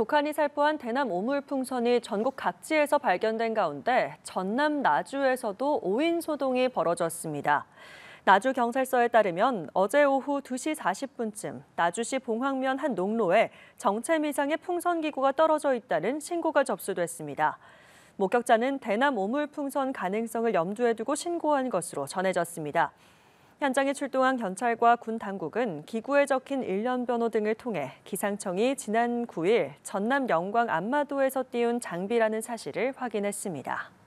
북한이 살포한 대남 오물풍선이 전국 각지에서 발견된 가운데 전남 나주에서도 5인 소동이 벌어졌습니다. 나주 경찰서에 따르면 어제 오후 2시 40분쯤 나주시 봉황면 한 농로에 정체미 이상의 풍선 기구가 떨어져 있다는 신고가 접수됐습니다. 목격자는 대남 오물풍선 가능성을 염두에 두고 신고한 것으로 전해졌습니다. 현장에 출동한 경찰과 군 당국은 기구에 적힌 일련 변호 등을 통해 기상청이 지난 9일 전남 영광 안마도에서 띄운 장비라는 사실을 확인했습니다.